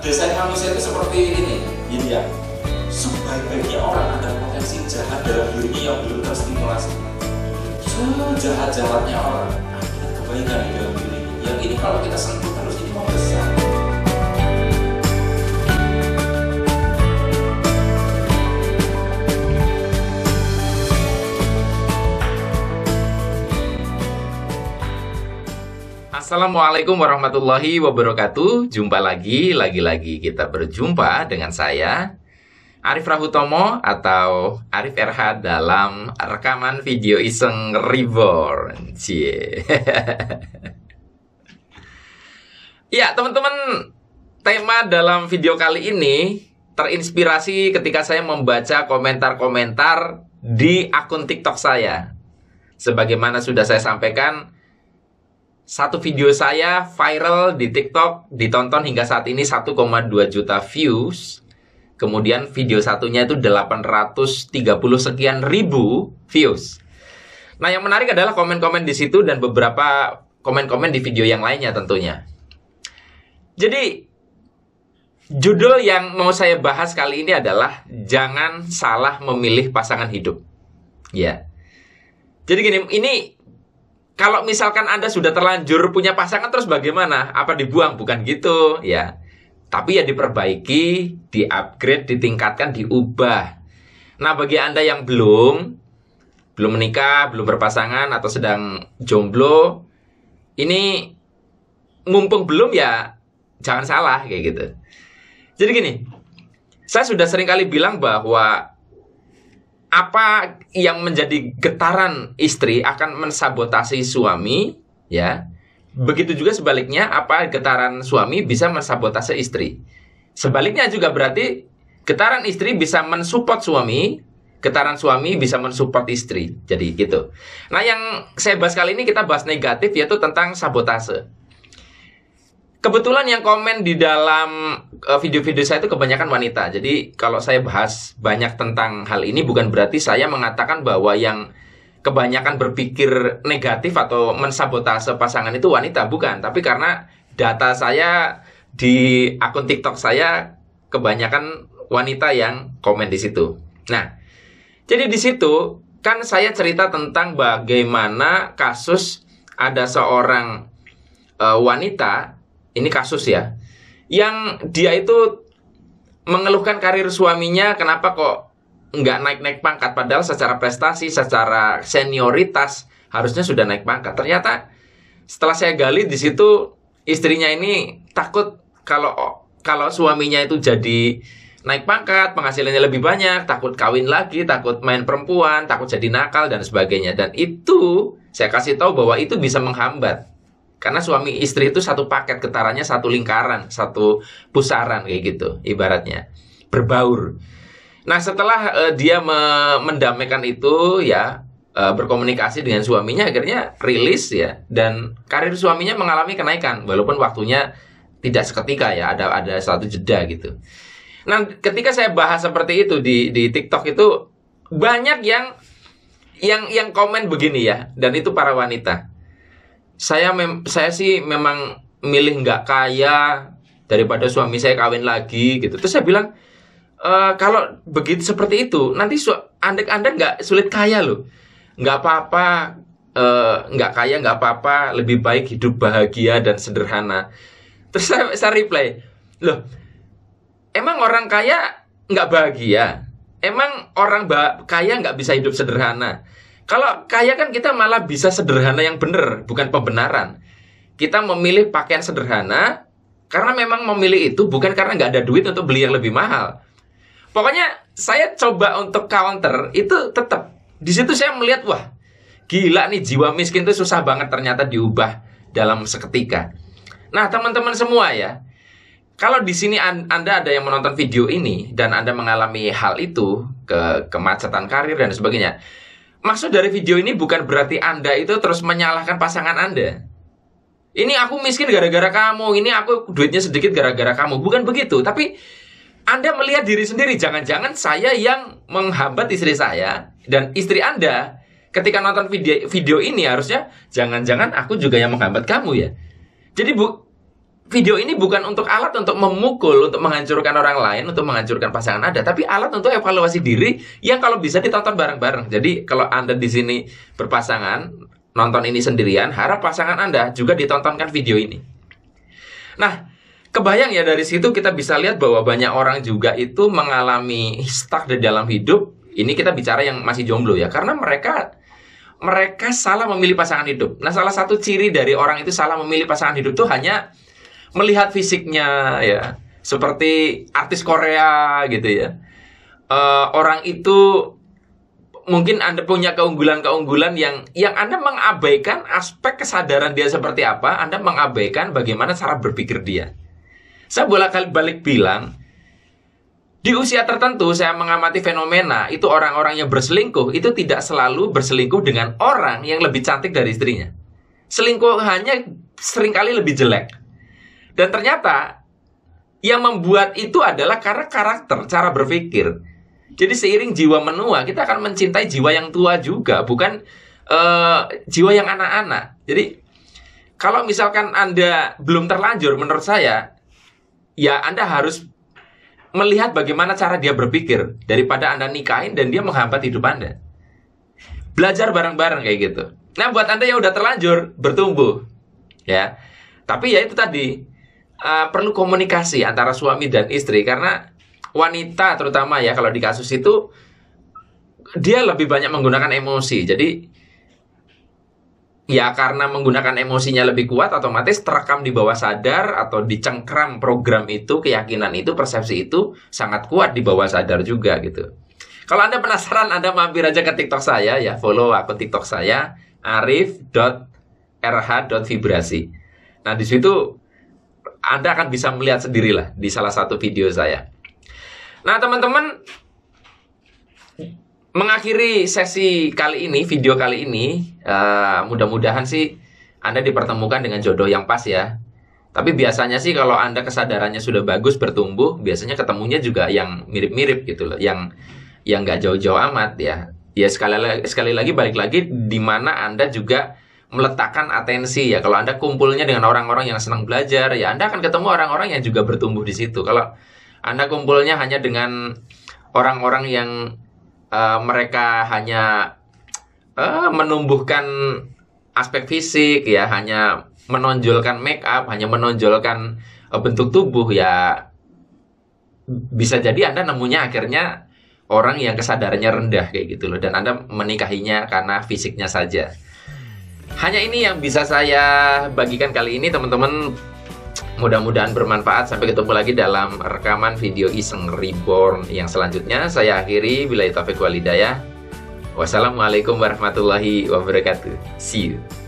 desain manusia itu seperti ini ini ya sebaik-baiknya orang ada potensi jahat dalam dirinya yang belum terstimulasi jahat jahatnya orang ada kebaikan di dalam diri yang ini kalau kita sentuh terus ini mau besar Assalamualaikum warahmatullahi wabarakatuh. Jumpa lagi, lagi-lagi kita berjumpa dengan saya Arif Rahutomo atau Arif RH dalam rekaman video iseng Reborn. Cie. ya, teman-teman, tema dalam video kali ini terinspirasi ketika saya membaca komentar-komentar di akun TikTok saya. Sebagaimana sudah saya sampaikan, satu video saya viral di TikTok, ditonton hingga saat ini 1,2 juta views. Kemudian video satunya itu 830 sekian ribu views. Nah, yang menarik adalah komen-komen di situ dan beberapa komen-komen di video yang lainnya tentunya. Jadi, judul yang mau saya bahas kali ini adalah Jangan Salah Memilih Pasangan Hidup. Ya. Jadi gini, ini kalau misalkan Anda sudah terlanjur punya pasangan terus bagaimana? Apa dibuang? Bukan gitu ya. Tapi ya diperbaiki, di-upgrade, ditingkatkan, diubah. Nah, bagi Anda yang belum belum menikah, belum berpasangan atau sedang jomblo, ini mumpung belum ya jangan salah kayak gitu. Jadi gini, saya sudah sering kali bilang bahwa apa yang menjadi getaran istri akan mensabotasi suami ya begitu juga sebaliknya apa getaran suami bisa mensabotase istri sebaliknya juga berarti getaran istri bisa mensupport suami getaran suami bisa mensupport istri jadi gitu nah yang saya bahas kali ini kita bahas negatif yaitu tentang sabotase kebetulan yang komen di dalam eh, video-video saya itu kebanyakan wanita. Jadi kalau saya bahas banyak tentang hal ini bukan berarti saya mengatakan bahwa yang kebanyakan berpikir negatif atau mensabotase pasangan itu wanita, bukan. Tapi karena data saya di akun TikTok saya kebanyakan wanita yang komen di situ. Nah, jadi di situ kan saya cerita tentang bagaimana kasus ada seorang eh, wanita ini kasus ya yang dia itu mengeluhkan karir suaminya kenapa kok nggak naik-naik pangkat padahal secara prestasi secara senioritas harusnya sudah naik pangkat ternyata setelah saya gali di situ istrinya ini takut kalau kalau suaminya itu jadi naik pangkat, penghasilannya lebih banyak, takut kawin lagi, takut main perempuan, takut jadi nakal dan sebagainya. Dan itu saya kasih tahu bahwa itu bisa menghambat karena suami istri itu satu paket getarannya satu lingkaran, satu pusaran kayak gitu ibaratnya. Berbaur. Nah, setelah uh, dia me mendamaikan itu ya eh, berkomunikasi dengan suaminya akhirnya rilis ya dan karir suaminya mengalami kenaikan walaupun waktunya tidak seketika ya, ada ada satu jeda gitu. Nah, ketika saya bahas seperti itu di di TikTok itu banyak yang yang yang komen begini ya dan itu para wanita saya mem saya sih memang milih nggak kaya daripada suami saya kawin lagi gitu terus saya bilang e, kalau begitu seperti itu nanti andek anda nggak sulit kaya loh nggak apa-apa eh, nggak e, kaya nggak apa-apa lebih baik hidup bahagia dan sederhana terus saya, saya reply loh emang orang kaya nggak bahagia emang orang bah kaya nggak bisa hidup sederhana kalau kaya kan kita malah bisa sederhana yang benar, bukan pembenaran. Kita memilih pakaian sederhana karena memang memilih itu bukan karena nggak ada duit untuk beli yang lebih mahal. Pokoknya saya coba untuk counter itu tetap di situ saya melihat wah gila nih jiwa miskin itu susah banget ternyata diubah dalam seketika. Nah teman-teman semua ya, kalau di sini Anda ada yang menonton video ini dan Anda mengalami hal itu, ke kemacetan karir dan sebagainya, Maksud dari video ini bukan berarti Anda itu terus menyalahkan pasangan Anda. Ini aku miskin gara-gara kamu, ini aku duitnya sedikit gara-gara kamu. Bukan begitu, tapi Anda melihat diri sendiri. Jangan-jangan saya yang menghambat istri saya dan istri Anda ketika nonton video, video ini harusnya jangan-jangan aku juga yang menghambat kamu ya. Jadi bu, video ini bukan untuk alat untuk memukul, untuk menghancurkan orang lain, untuk menghancurkan pasangan Anda, tapi alat untuk evaluasi diri yang kalau bisa ditonton bareng-bareng. Jadi kalau Anda di sini berpasangan, nonton ini sendirian, harap pasangan Anda juga ditontonkan video ini. Nah, kebayang ya dari situ kita bisa lihat bahwa banyak orang juga itu mengalami stuck di dalam hidup. Ini kita bicara yang masih jomblo ya, karena mereka mereka salah memilih pasangan hidup. Nah, salah satu ciri dari orang itu salah memilih pasangan hidup tuh hanya melihat fisiknya ya seperti artis Korea gitu ya uh, orang itu mungkin Anda punya keunggulan-keunggulan yang yang Anda mengabaikan aspek kesadaran dia seperti apa, Anda mengabaikan bagaimana cara berpikir dia. Saya bolak-balik bilang, di usia tertentu saya mengamati fenomena itu orang-orang yang berselingkuh itu tidak selalu berselingkuh dengan orang yang lebih cantik dari istrinya. Selingkuh hanya seringkali lebih jelek. Dan ternyata yang membuat itu adalah karena karakter, cara berpikir. Jadi seiring jiwa menua, kita akan mencintai jiwa yang tua juga, bukan uh, jiwa yang anak-anak. Jadi kalau misalkan Anda belum terlanjur menurut saya, ya Anda harus melihat bagaimana cara dia berpikir daripada Anda nikahin dan dia menghambat hidup Anda. Belajar bareng-bareng kayak gitu. Nah, buat Anda yang udah terlanjur bertumbuh, ya. Tapi ya itu tadi, uh, perlu komunikasi antara suami dan istri karena wanita terutama ya kalau di kasus itu dia lebih banyak menggunakan emosi. Jadi ya karena menggunakan emosinya lebih kuat otomatis terekam di bawah sadar atau dicengkram program itu, keyakinan itu, persepsi itu sangat kuat di bawah sadar juga gitu. Kalau Anda penasaran, Anda mampir aja ke TikTok saya ya, follow akun TikTok saya arif.rh.vibrasi. Nah, di situ anda akan bisa melihat sendirilah di salah satu video saya. Nah, teman-teman, mengakhiri sesi kali ini, video kali ini, uh, mudah-mudahan sih Anda dipertemukan dengan jodoh yang pas ya. Tapi biasanya sih kalau Anda kesadarannya sudah bagus bertumbuh, biasanya ketemunya juga yang mirip-mirip gitu loh, yang yang nggak jauh-jauh amat ya. Ya sekali sekali lagi balik lagi di mana Anda juga meletakkan atensi ya. Kalau Anda kumpulnya dengan orang-orang yang senang belajar, ya Anda akan ketemu orang-orang yang juga bertumbuh di situ. Kalau Anda kumpulnya hanya dengan orang-orang yang uh, mereka hanya uh, menumbuhkan aspek fisik ya, hanya menonjolkan make up, hanya menonjolkan uh, bentuk tubuh ya bisa jadi Anda nemunya akhirnya orang yang kesadarannya rendah kayak gitu loh dan Anda menikahinya karena fisiknya saja hanya ini yang bisa saya bagikan kali ini teman-teman mudah-mudahan bermanfaat sampai ketemu lagi dalam rekaman video iseng reborn yang selanjutnya saya akhiri bila Taufik walidaya wassalamualaikum warahmatullahi wabarakatuh see you